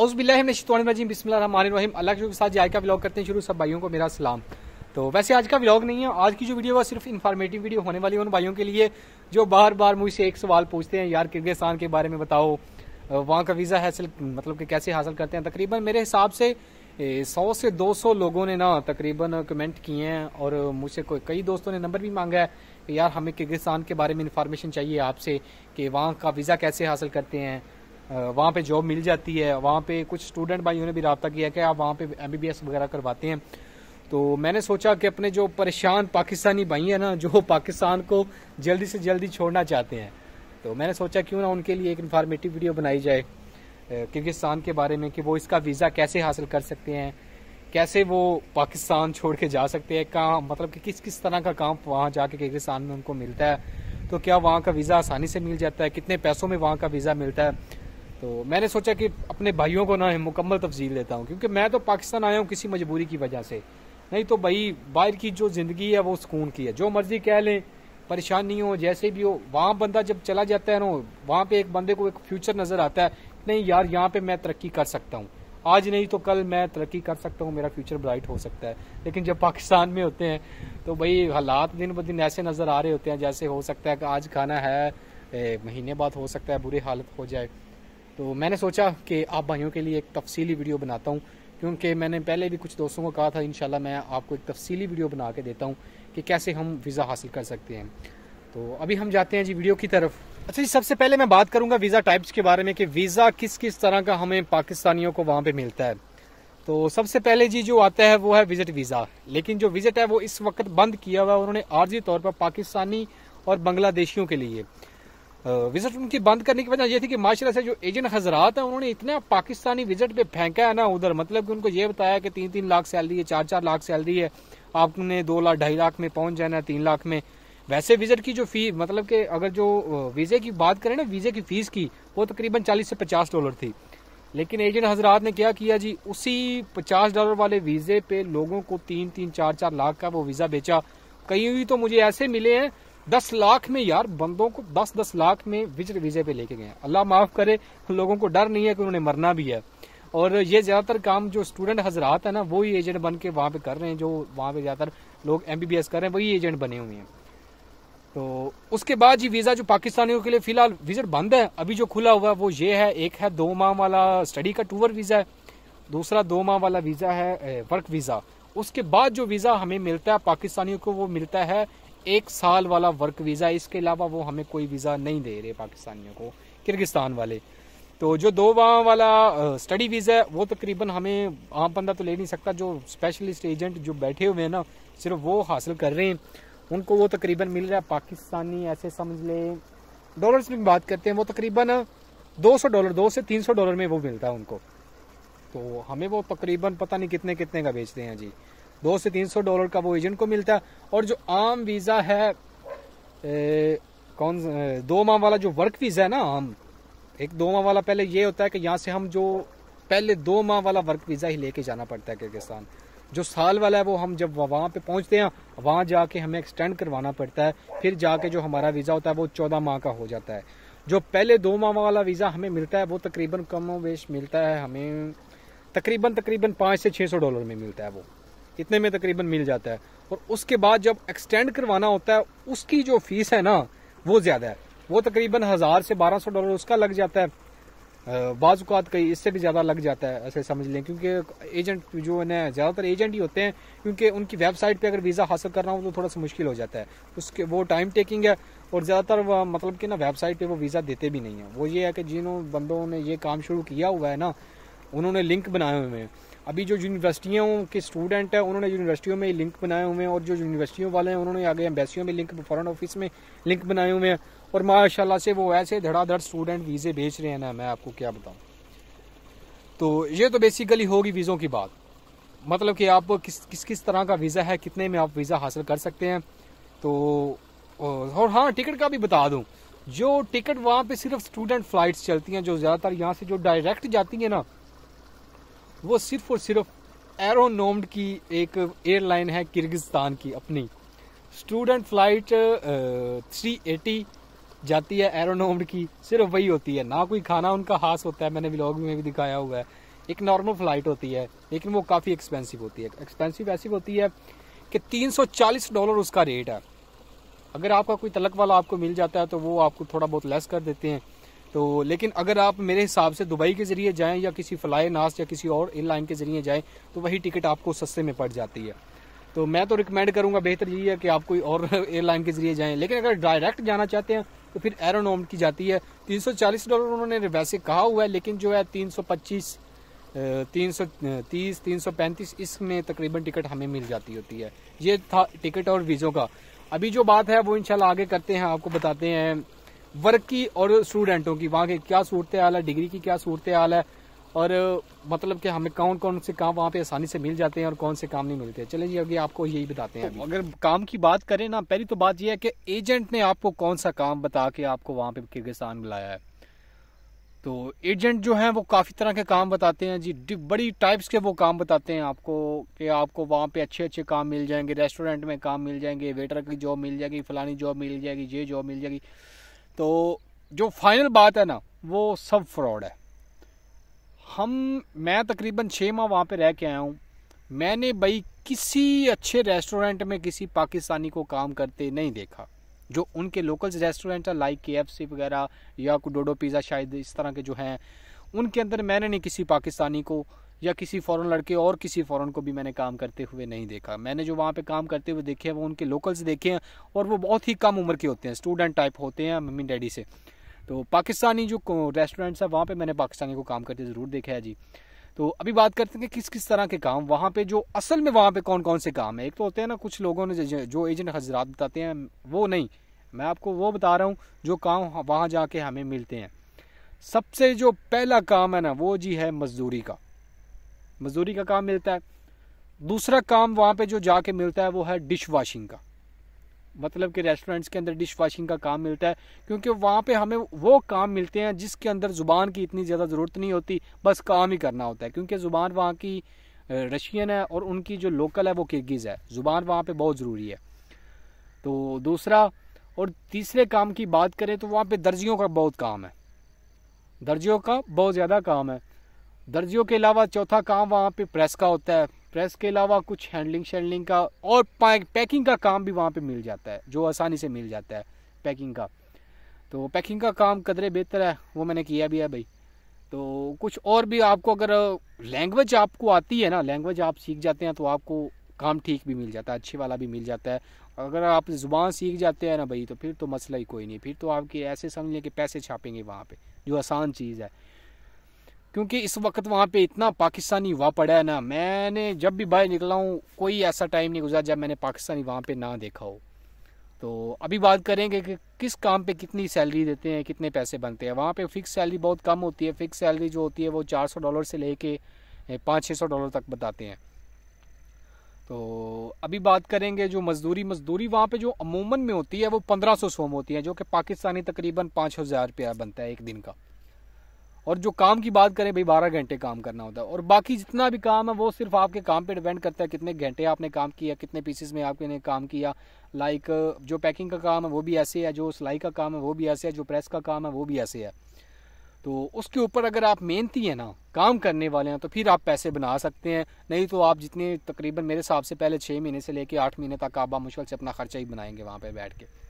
औसबिल्लाजीम बिस्मिल्लाम अल्लाह के साथ आज का ब्लॉग करते हैं शुरू सब भाइयों को मेरा सलाम तो वैसे आज का ब्लॉग नहीं है आज की जो वीडियो है सिर्फ इन्फॉर्मेटिव वीडियो होने वाली है उन भाइयों के लिए जो बार बार मुझसे एक सवाल पूछते हैं यार किर्गिस्तान के बारे में बताओ वहाँ का वीज़ा हासिल मतलब कि कैसे हासिल करते हैं तकरीबन मेरे हिसाब से सौ से दो सौ लोगों ने ना तकरीबन कमेंट किए हैं और मुझसे कई दोस्तों ने नंबर भी मांगा है कि यार हमें किर्गिस्तान के बारे में इन्फॉर्मेशन चाहिए आपसे कि वहाँ का वीज़ा कैसे हासिल करते हैं वहाँ पे जॉब मिल जाती है वहाँ पे कुछ स्टूडेंट भाइयों ने भी रबता किया कि आप वहाँ पे एम वगैरह करवाते हैं तो मैंने सोचा कि अपने जो परेशान पाकिस्तानी भाई हैं ना जो पाकिस्तान को जल्दी से जल्दी छोड़ना चाहते हैं तो मैंने सोचा क्यों ना उनके लिए एक इन्फॉर्मेटिव वीडियो बनाई जाए किर्गिस्तान के बारे में कि वो इसका वीज़ा कैसे हासिल कर सकते हैं कैसे वो पाकिस्तान छोड़ के जा सकते हैं कहाँ मतलब कि किस किस तरह का काम वहाँ जाके किर्गिस्तान में उनको मिलता है तो क्या वहाँ का वीज़ा आसानी से मिल जाता है कितने पैसों में वहाँ का वीज़ा मिलता है तो मैंने सोचा कि अपने भाइयों को ना मुकम्मल तफजील देता हूँ क्योंकि मैं तो पाकिस्तान आया हूँ किसी मजबूरी की वजह से नहीं तो भाई बाहर की जो ज़िंदगी है वो सुकून की है जो मर्ज़ी कह लें परेशानी हो जैसे भी हो वहाँ बंदा जब चला जाता है ना वहाँ पे एक बंदे को एक फ्यूचर नज़र आता है नहीं यार यहाँ पे मैं तरक्की कर सकता हूँ आज नहीं तो कल मैं तरक्की कर सकता हूँ मेरा फ्यूचर ब्राइट हो सकता है लेकिन जब पाकिस्तान में होते हैं तो भाई हालात दिन ब दिन ऐसे नज़र आ रहे होते हैं जैसे हो सकता है कि आज खाना है महीने बाद हो सकता है बुरी हालत हो जाए तो मैंने सोचा कि आप भाइयों के लिए एक तफसीली वीडियो बनाता हूँ क्योंकि मैंने पहले भी कुछ दोस्तों को कहा था इन मैं आपको एक तफसीली वीडियो बना के देता हूँ कि कैसे हम वीज़ा हासिल कर सकते हैं तो अभी हम जाते हैं जी वीडियो की तरफ अच्छा जी सबसे पहले मैं बात करूंगा वीज़ा टाइप्स के बारे में कि वीज़ा किस किस तरह का हमें पाकिस्तानियों को वहाँ पे मिलता है तो सबसे पहले जी जो आता है वो है विजिट वीज़ा लेकिन जो विजिट है वो इस वक्त बंद किया हुआ है उन्होंने आर्जी तौर पर पाकिस्तानी और बांग्लादेशियों के लिए विजिट उनकी बंद करने की वजह यह थी कि माशरा से जो एजेंट हजरात हैं उन्होंने इतना पाकिस्तानी विजिट पे फेंका है ना उधर मतलब कि उनको ये बताया कि तीन तीन लाख सैलरी है चार चार लाख सैलरी है आपने दो लाख ढाई लाख में पहुंच जाना है तीन लाख में वैसे विजिट की जो फी मतलब कि अगर जो वीजे की बात करें ना वीजे की फीस की वो तकरीबन चालीस से पचास डॉलर थी लेकिन एजेंट हजरात ने क्या किया जी उसी पचास डॉलर वाले वीजे पे लोगों को तीन तीन चार चार लाख का वो वीजा बेचा कई तो मुझे ऐसे मिले हैं दस लाख में यार बंदों को दस दस लाख में विजिट वीजे पे लेके गए अल्लाह माफ करे लोगों को डर नहीं है कि उन्होंने मरना भी है और ये ज्यादातर काम जो स्टूडेंट हजरात है ना वही एजेंट बन के वहां पे कर रहे हैं जो वहां पे ज्यादातर लोग एम कर रहे हैं वही एजेंट बने हुए हैं तो उसके बाद ये वीज़ा जो पाकिस्तानियों के लिए फिलहाल विजिट बंद है अभी जो खुला हुआ है वो ये है एक है दो माह वाला स्टडी का टूर वीज़ा है दूसरा दो माह वाला वीज़ा है वर्क वीज़ा उसके बाद जो वीज़ा हमें मिलता है पाकिस्तानियों को वो मिलता है एक साल वाला वर्क वीज़ा इसके अलावा वो हमें कोई वीज़ा नहीं दे रहे पाकिस्तानियों को किर्गिस्तान वाले तो जो दो वहाँ वाला स्टडी वीज़ा है वो तकरीबन हमें आम बंदा तो ले नहीं सकता जो स्पेशलिस्ट एजेंट जो बैठे हुए हैं ना सिर्फ वो हासिल कर रहे हैं उनको वो तकरीबन मिल रहा है पाकिस्तानी ऐसे समझ लें डॉलर्स में बात करते हैं वो तकरीबन 200 डॉलर दो से 300 डॉलर में वो मिलता है उनको तो हमें वो तकरीबन पता नहीं कितने कितने का बेचते हैं जी दो से तीन सौ डॉलर का वो एजेंट को मिलता है और जो आम वीज़ा है ए, कौन दो माह वाला जो वर्क वीज़ा है ना आम एक दो माह वाला पहले ये होता है कि यहाँ से हम जो पहले दो माह वाला वर्क वीज़ा ही लेके जाना पड़ता है किर्गिस्तान जो साल वाला है वो हम जब वहां पे पहुंचते हैं वहां जाके हमें एक्सटेंड करवाना पड़ता है फिर जाके जो हमारा वीज़ा होता है वो चौदह माह का हो जाता है जो पहले दो माह वाला वीज़ा हमें मिलता है वो तकरीबन कम वेश मिलता है हमें तकरीबन तकरीबन पांच से छह सौ डॉलर में मिलता है वो इतने में तकरीबन मिल जाता है और उसके बाद जब एक्सटेंड करवाना होता है उसकी जो फीस है ना वो ज़्यादा है वो तकरीबन हज़ार से बारह सौ डॉलर उसका लग जाता है बाज़ात कई इससे भी ज़्यादा लग जाता है ऐसे समझ लें क्योंकि एजेंट जो है ना ज़्यादातर एजेंट ही होते हैं क्योंकि उनकी वेबसाइट पे अगर वीज़ा हासिल करना हो तो थोड़ा सा मुश्किल हो जाता है उसके वो टाइम टेकिंग है और ज़्यादातर मतलब कि ना वेबसाइट पे वो वीज़ा देते भी नहीं है वो ये है कि जिन बंदों ने ये काम शुरू किया हुआ है ना उन्होंने लिंक बनाए हुए हैं अभी जो यूनिवर्सिटियों के स्टूडेंट हैं उन्होंने यूनिवर्सिटियों में लिंक बनाए हुए हैं और जो यूनिवर्सिटियों वाले हैं उन्होंने आगे एम्बेसियों में लिंक फॉरन ऑफिस में लिंक बनाए हुए हैं और माशाला से वो ऐसे धड़ाधड़ स्टूडेंट वीज़े भेज रहे हैं ना मैं आपको क्या बताऊँ तो ये तो बेसिकली होगी वीज़ों की बात मतलब कि आप किस किस किस तरह का वीज़ा है कितने में आप वीज़ा हासिल कर सकते हैं तो और हाँ टिकट का भी बता दूँ जो टिकट वहाँ पे सिर्फ स्टूडेंट फ्लाइट्स चलती हैं जो ज़्यादातर यहाँ से जो डायरेक्ट जाती हैं ना वो सिर्फ और सिर्फ एरोनोम्ड की एक एयरलाइन है किर्गिस्तान की अपनी स्टूडेंट फ्लाइट थ्री एटी जाती है एरोनोम्ड की सिर्फ वही होती है ना कोई खाना उनका खास होता है मैंने व्लॉग में भी दिखाया हुआ है एक नॉर्मल फ्लाइट होती है लेकिन वो काफ़ी एक्सपेंसिव होती है एक्सपेंसिव ऐसी होती है कि 340 डॉलर उसका रेट है अगर आपका कोई तलक वाला आपको मिल जाता है तो वो आपको थोड़ा बहुत लेस कर देते हैं तो लेकिन अगर आप मेरे हिसाब से दुबई के ज़रिए जाएं या किसी फ्लाई नास या किसी और एयरलाइन के ज़रिए जाएं तो वही टिकट आपको सस्ते में पड़ जाती है तो मैं तो रिकमेंड करूंगा बेहतर यही है कि आप कोई और एयरलाइन के जरिए जाएं लेकिन अगर डायरेक्ट जाना चाहते हैं तो फिर एरोनॉम की जाती है तीन डॉलर उन्होंने वैसे कहा हुआ है लेकिन जो है तीन सौ पच्चीस इसमें तकरीबन टिकट हमें मिल जाती होती है ये था टिकट और वीज़ों का अभी जो बात है वो इनशाला आगे करते हैं आपको बताते हैं वर्क की और स्टूडेंटों की वहाँ की क्या सूरत हाल है डिग्री की क्या सूरत हाल है और मतलब कि हमें कौन कौन से काम वहाँ पे आसानी से मिल जाते हैं और कौन से काम नहीं मिलते चले जी अभी आपको यही बताते हैं तो अगर काम की बात करें ना पहली तो बात यह है कि एजेंट ने आपको कौन सा काम बता के आपको वहाँ पे किर्गिस्तान बुलाया है तो एजेंट जो है वो काफ़ी तरह के काम बताते हैं जी बड़ी टाइप्स के वो काम बताते हैं आपको कि आपको वहाँ पे अच्छे अच्छे काम मिल जाएंगे रेस्टोरेंट में काम मिल जाएंगे वेटर की जॉब मिल जाएगी फलानी जॉब मिल जाएगी ये जॉब मिल जाएगी तो जो फाइनल बात है ना वो सब फ्रॉड है हम मैं तकरीबन छः माह वहाँ पे रह के आया हूँ मैंने भाई किसी अच्छे रेस्टोरेंट में किसी पाकिस्तानी को काम करते नहीं देखा जो उनके लोकल रेस्टोरेंट है लाइक के एफ सी वगैरह या डोडो पिज़्ज़ा शायद इस तरह के जो हैं उनके अंदर मैंने नहीं किसी पाकिस्तानी को या किसी फ़ौरन लड़के और किसी फ़ौरन को भी मैंने काम करते हुए नहीं देखा मैंने जो वहाँ पे काम करते हुए देखे हैं वो उनके लोकल्स देखे हैं और वो बहुत ही कम उम्र के होते हैं स्टूडेंट टाइप होते हैं मम्मी डैडी से तो पाकिस्तानी जो रेस्टोरेंट्स है वहाँ पर मैंने पाकिस्तानी को काम करते ज़रूर देखा है जी तो अभी बात करते हैं कि किस किस तरह के काम वहाँ पे जो असल में वहाँ पे कौन कौन से काम है एक तो होते हैं ना कुछ लोगों ने जो एजेंट हजरात बताते हैं वो नहीं मैं आपको वो बता रहा हूँ जो काम वहाँ जाके हमें मिलते हैं सबसे जो पहला काम है ना वो जी है मज़दूरी का मजदूरी का काम मिलता है दूसरा काम वहाँ पे जो जाके मिलता है वो है डिश वाशिंग का मतलब कि रेस्टोरेंट्स के अंदर डिश वाशिंग का काम मिलता है क्योंकि वहाँ पे हमें वो काम मिलते हैं जिसके अंदर ज़ुबान की इतनी ज़्यादा ज़रूरत नहीं होती बस काम ही करना होता है क्योंकि ज़ुबान वहाँ की रशियन है और उनकी जो लोकल है वो किर्गिज़ है ज़ुबान वहाँ पर बहुत ज़रूरी है तो दूसरा और तीसरे काम की बात करें तो वहाँ पर दर्जियों का बहुत काम है दर्जियों का बहुत ज़्यादा काम है दर्जियों के अलावा चौथा काम वहाँ पे प्रेस का होता है प्रेस के अलावा कुछ हैंडलिंग शैंडलिंग का और पैकिंग का काम भी वहाँ पे मिल जाता है जो आसानी से मिल जाता है पैकिंग का तो पैकिंग का काम कदरे बेहतर है वो मैंने किया भी है भाई तो कुछ और भी आपको अगर लैंग्वेज आपको आती है ना लैंग्वेज आप सीख जाते हैं तो आपको काम ठीक भी मिल जाता है अच्छे वाला भी मिल जाता है अगर आप ज़ुबान सीख जाते हैं ना भाई तो फिर तो मसला ही कोई नहीं फिर तो आपके ऐसे समझ लें कि पैसे छापेंगे वहाँ पे जो आसान चीज़ है क्योंकि इस वक्त वहाँ पे इतना पाकिस्तानी हुआ पड़ा है ना मैंने जब भी बाहर निकला हूँ कोई ऐसा टाइम नहीं गुजरा जब मैंने पाकिस्तानी वहाँ पे ना देखा हो तो अभी बात करेंगे कि किस काम पे कितनी सैलरी देते हैं कितने पैसे बनते हैं वहाँ पे फिक्स सैलरी बहुत कम होती है फिक्स सैलरी जो होती है वो चार डॉलर से लेके पाँच छः सौ डॉलर तक बताते हैं तो अभी बात करेंगे जो मजदूरी मजदूरी वहाँ पर जो अमूमन में होती है वो पंद्रह सौ सोम होती है जो कि पाकिस्तानी तकरीबन पाँच हज़ार रुपया बनता है एक दिन का और जो काम की बात करें भाई बारह घंटे काम करना होता है और बाकी जितना भी काम है वो सिर्फ आपके काम पे डिपेंड करता है कितने घंटे आपने काम किया कितने पीसेस में आपने काम किया लाइक जो पैकिंग का काम है वो भी ऐसे है जो सिलाई का काम है वो भी ऐसे है जो प्रेस का काम है वो भी ऐसे है तो उसके ऊपर अगर आप मेहनती हैं ना काम करने वाले हैं तो फिर आप पैसे बना सकते हैं नहीं तो आप जितने तकरीबन मेरे हिसाब से पहले छः महीने से लेके आठ महीने तक आप मुश्किल से अपना खर्चा ही बनाएंगे वहाँ पर बैठ के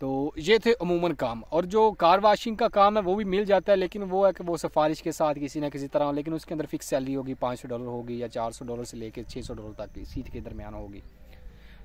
तो ये थे अमूमन काम और जो कार वाशिंग का काम है वो भी मिल जाता है लेकिन वो है कि वो सिफारिश के साथ किसी ना किसी तरह लेकिन उसके अंदर फिक्स सैलरी होगी पाँच सौ डॉलर होगी या चार सौ डॉलर से लेकर छः सौ डॉलर तक की सीट के दरमियान होगी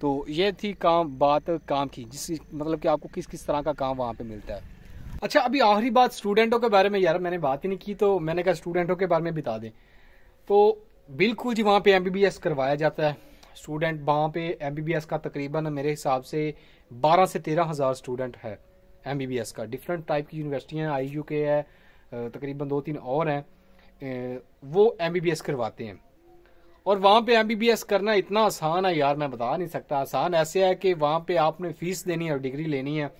तो ये थी काम बात काम की जिस मतलब कि आपको किस किस तरह का काम वहाँ पर मिलता है अच्छा अभी आखिरी बात स्टूडेंटों के बारे में यार मैंने बात ही नहीं की तो मैंने कहा स्टूडेंटों के बारे में बिता दें तो बिल्कुल जी वहाँ पर एम करवाया जाता है स्टूडेंट वहाँ पे एमबीबीएस का तकरीबन मेरे हिसाब से 12 से तेरह हज़ार स्टूडेंट है एमबीबीएस का डिफरेंट टाइप की यूनिवर्सिटियाँ आई यू के है तकरीबन दो तीन और हैं वो एमबीबीएस करवाते हैं और वहाँ पे एमबीबीएस करना इतना आसान है यार मैं बता नहीं सकता आसान ऐसे है कि वहाँ पे आपने फीस देनी है और डिग्री लेनी है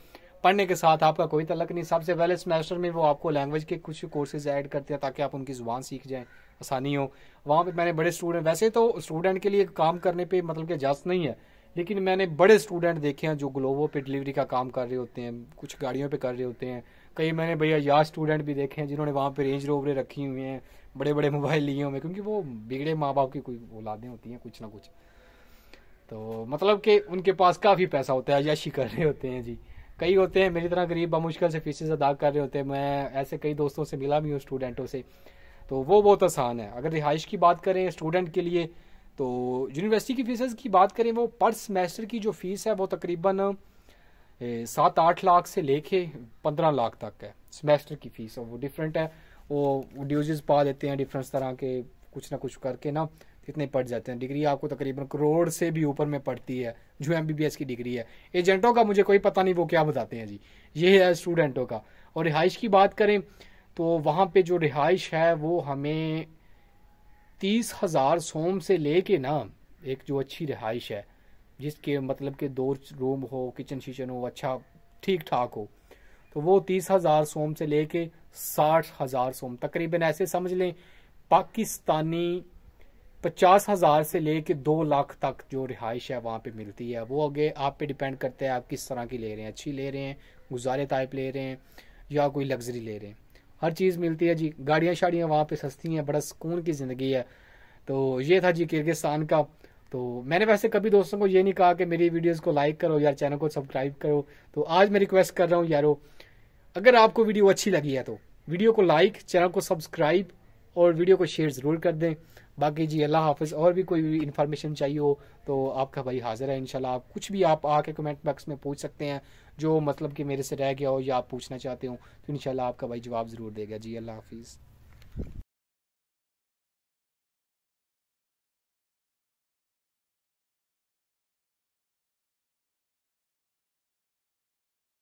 पढ़ने के साथ आपका कोई तलक नहीं सबसे पहले सेमेस्टर में वो आपको लैंग्वेज के कुछ कोर्सेज ऐड करते हैं ताकि आप उनकी ज़ुबान सीख जाएं आसानी हो वहाँ पर मैंने बड़े स्टूडेंट वैसे तो स्टूडेंट के लिए काम करने पे मतलब के इजाज़त नहीं है लेकिन मैंने बड़े स्टूडेंट देखे हैं जो ग्लोबो पे डिलीवरी का काम कर रहे होते हैं कुछ गाड़ियों पे कर रहे होते हैं कई मैंने भैया यार स्टूडेंट भी देखे हैं जिन्होंने वहाँ पे रेंज रोवरे रखी हुई हैं बड़े बड़े मोबाइल लिए हुए क्योंकि वो बिगड़े माँ बाप की कोई औलादें होती हैं कुछ ना कुछ तो मतलब कि उनके पास काफ़ी पैसा होता है अयाशी कर रहे होते हैं जी कई होते हैं मेरी तरह गरीब बमुश्किल से फीसिस अदा कर रहे होते हैं मैं ऐसे कई दोस्तों से मिला भी हूँ स्टूडेंटों से तो वो बहुत आसान है अगर रिहाइश की बात करें स्टूडेंट के लिए तो यूनिवर्सिटी की फीसेस की बात करें वो पर सेमेस्टर की जो फीस है वो तकरीबन सात आठ लाख से लेके पंद्रह लाख तक है सेमेस्टर की फ़ीस और वो डिफरेंट है वो ड्यूजेस पा देते हैं डिफरेंस तरह के कुछ ना कुछ करके ना इतने पड़ जाते हैं डिग्री आपको तकरीबन करोड़ से भी ऊपर में पड़ती है जो एम की डिग्री है एजेंटों का मुझे कोई पता नहीं वो क्या बताते हैं जी ये है स्टूडेंटों का और रिहाइश की बात करें तो वहाँ पे जो रिहाइश है वो हमें तीस हज़ार सोम से लेके ना एक जो अच्छी रिहाइश है जिसके मतलब के दो रूम हो किचन शिचन हो अच्छा ठीक ठाक हो तो वो तीस हज़ार सोम से लेके साठ हज़ार सोम तकरीबन ऐसे समझ लें पाकिस्तानी पचास हज़ार से लेके दो लाख तक जो रिहाइश है वहाँ पे मिलती है वो आगे आप पे डिपेंड करते हैं आप किस तरह की ले रहे हैं अच्छी ले रहे हैं गुजारे टाइप ले रहे हैं या कोई लग्जरी ले रहे हैं हर चीज़ मिलती है जी गाड़ियाँ शाड़ियाँ वहाँ पे सस्ती हैं बड़ा सुकून की ज़िंदगी है तो ये था जी किर्गिस्तान का तो मैंने वैसे कभी दोस्तों को ये नहीं कहा कि मेरी वीडियोज़ को लाइक करो यार चैनल को सब्सक्राइब करो तो आज मैं रिक्वेस्ट कर रहा हूँ यारो अगर आपको वीडियो अच्छी लगी है तो वीडियो को लाइक चैनल को सब्सक्राइब और वीडियो को शेयर ज़रूर कर दें बाकी जी अल्लाह हाफिज़ और भी कोई इन्फॉर्मेशन चाहिए हो तो आपका भाई हाजिर है इनशाला आप कुछ भी आप आके कमेंट बॉक्स में पूछ सकते हैं जो मतलब कि मेरे से रह गया हो या आप पूछना चाहते हो तो इनशाला आपका भाई जवाब ज़रूर देगा जी अल्लाह हाफिज़